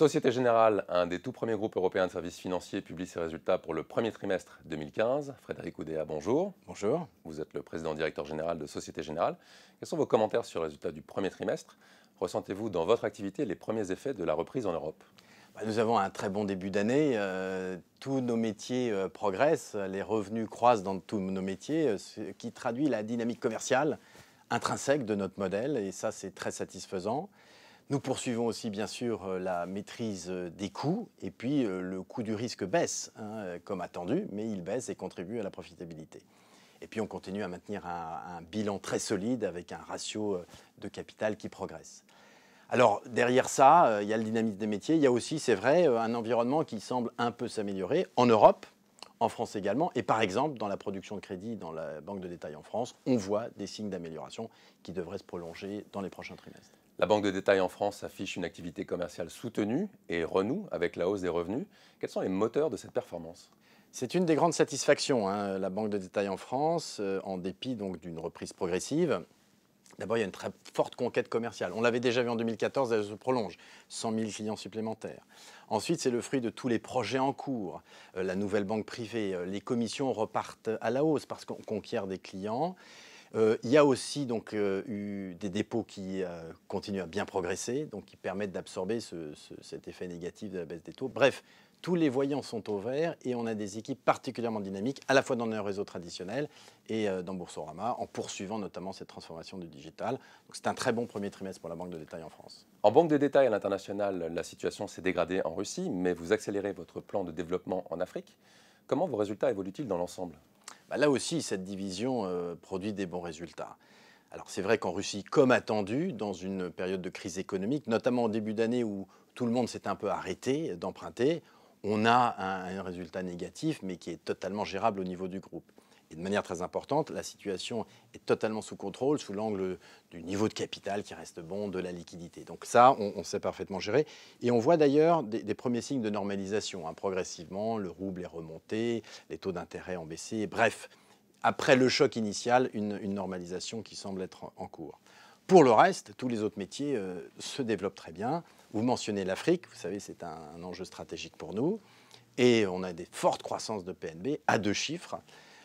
Société Générale, un des tout premiers groupes européens de services financiers, publie ses résultats pour le premier trimestre 2015. Frédéric Oudéa, bonjour. Bonjour. Vous êtes le président directeur général de Société Générale. Quels sont vos commentaires sur les résultats du premier trimestre Ressentez-vous dans votre activité les premiers effets de la reprise en Europe bah, nous avons un très bon début d'année. Euh, tous nos métiers euh, progressent, les revenus croissent dans tous nos métiers, euh, ce qui traduit la dynamique commerciale intrinsèque de notre modèle. Et ça, c'est très satisfaisant. Nous poursuivons aussi bien sûr euh, la maîtrise euh, des coûts et puis euh, le coût du risque baisse hein, comme attendu, mais il baisse et contribue à la profitabilité. Et puis on continue à maintenir un, un bilan très solide avec un ratio de capital qui progresse. Alors derrière ça, il y a le dynamisme des métiers, il y a aussi, c'est vrai, un environnement qui semble un peu s'améliorer en Europe, en France également, et par exemple dans la production de crédit dans la banque de détail en France, on voit des signes d'amélioration qui devraient se prolonger dans les prochains trimestres. La banque de détail en France affiche une activité commerciale soutenue et renoue avec la hausse des revenus. Quels sont les moteurs de cette performance c'est une des grandes satisfactions, hein, la banque de détail en France, euh, en dépit donc d'une reprise progressive. D'abord, il y a une très forte conquête commerciale. On l'avait déjà vu en 2014, elle se prolonge. 100 000 clients supplémentaires. Ensuite, c'est le fruit de tous les projets en cours. Euh, la nouvelle banque privée, euh, les commissions repartent à la hausse parce qu'on conquiert des clients. Euh, il y a aussi donc euh, eu des dépôts qui euh, continuent à bien progresser, donc qui permettent d'absorber cet effet négatif de la baisse des taux. Bref, tous les voyants sont au vert et on a des équipes particulièrement dynamiques, à la fois dans nos réseau traditionnel et dans Boursorama, en poursuivant notamment cette transformation du digital. c'est un très bon premier trimestre pour la banque de détail en France. En banque de détail à l'international, la situation s'est dégradée en Russie, mais vous accélérez votre plan de développement en Afrique. Comment vos résultats évoluent-ils dans l'ensemble bah, là aussi, cette division euh, produit des bons résultats. Alors c'est vrai qu'en Russie, comme attendu, dans une période de crise économique, notamment au début d'année où tout le monde s'est un peu arrêté d'emprunter, on a un résultat négatif, mais qui est totalement gérable au niveau du groupe et de manière très importante, la situation est totalement sous contrôle sous l'angle du niveau de capital qui reste bon, de la liquidité. Donc ça, on, sait parfaitement gérer. Et on voit d'ailleurs des, premiers signes de normalisation. Hein, progressivement, le rouble est remonté, les taux d'intérêt ont baissé. Bref, après le choc initial, une, normalisation qui semble être en, cours. Pour le reste, tous les autres métiers euh, se développent très bien. Vous mentionnez l'Afrique, vous savez, c'est un, enjeu stratégique pour nous. Et on a des fortes croissances de PNB à deux chiffres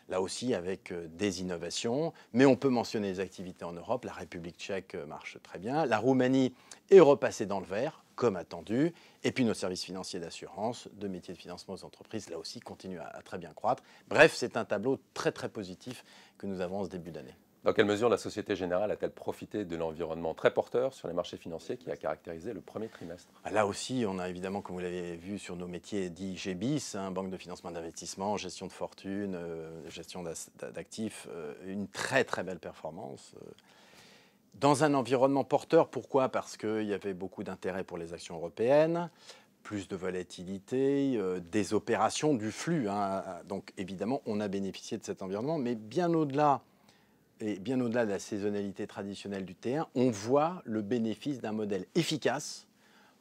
là aussi avec euh, des innovations. Mais on peut mentionner les activités en Europe. La République tchèque euh, marche très bien. La Roumanie est repassée dans le vert, comme attendu. Et puis nos services financiers d'assurance, de métiers de financement aux entreprises, là aussi, continuent à, très bien croître. Bref, c'est un tableau très très positif que nous avons en ce début d'année. Dans quelle mesure la Société Générale a-t-elle profité de l'environnement très porteur sur les marchés financiers qui a caractérisé le premier trimestre ah, Là aussi, on a évidemment, comme vous l'avez vu sur nos métiers, dit GBIS, hein, banque de financement d'investissement, gestion de fortune, euh, gestion d'actifs, euh, une très très belle performance. Euh, dans un environnement porteur, pourquoi Parce qu'il y avait beaucoup d'intérêt pour les actions européennes, plus de volatilité, des opérations, du flux. Hein, donc évidemment, on a bénéficié de cet environnement, mais bien au-delà et bien au-delà de la saisonnalité traditionnelle du terrain, on voit le bénéfice d'un modèle efficace,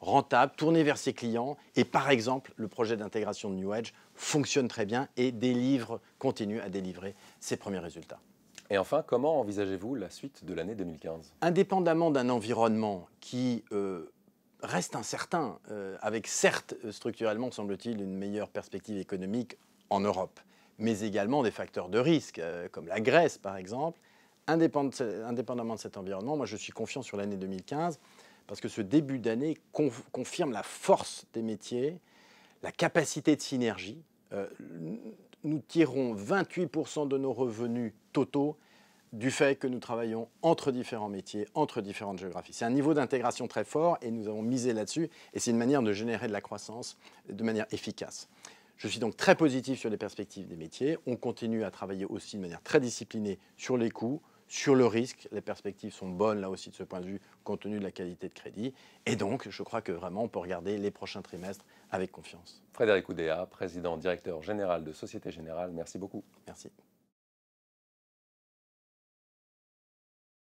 rentable, tourné vers ses clients. Et par exemple, le projet d'intégration de New Edge fonctionne très bien et délivre, continue à délivrer ses premiers résultats. Et enfin, comment envisagez-vous la suite de l'année 2015 Indépendamment d'un environnement qui euh, reste incertain, euh, avec certes euh, structurellement, semble-t-il, une meilleure perspective économique en Europe, mais également des facteurs de risque, euh, comme la Grèce par exemple. Indépendamment de cet environnement, moi je suis confiant sur l'année 2015 parce que ce début d'année confirme la force des métiers, la capacité de synergie. Euh, nous tirons 28% de nos revenus totaux du fait que nous travaillons entre différents métiers, entre différentes géographies. C'est un niveau d'intégration très fort et nous avons misé là-dessus et c'est une manière de générer de la croissance de manière efficace. Je suis donc très positif sur les perspectives des métiers. On continue à travailler aussi de manière très disciplinée sur les coûts, sur le risque. Les perspectives sont bonnes là aussi de ce point de vue, compte tenu de la qualité de crédit. Et donc, je crois que vraiment, on peut regarder les prochains trimestres avec confiance. Frédéric Oudéa, président directeur général de Société Générale, merci beaucoup. Merci.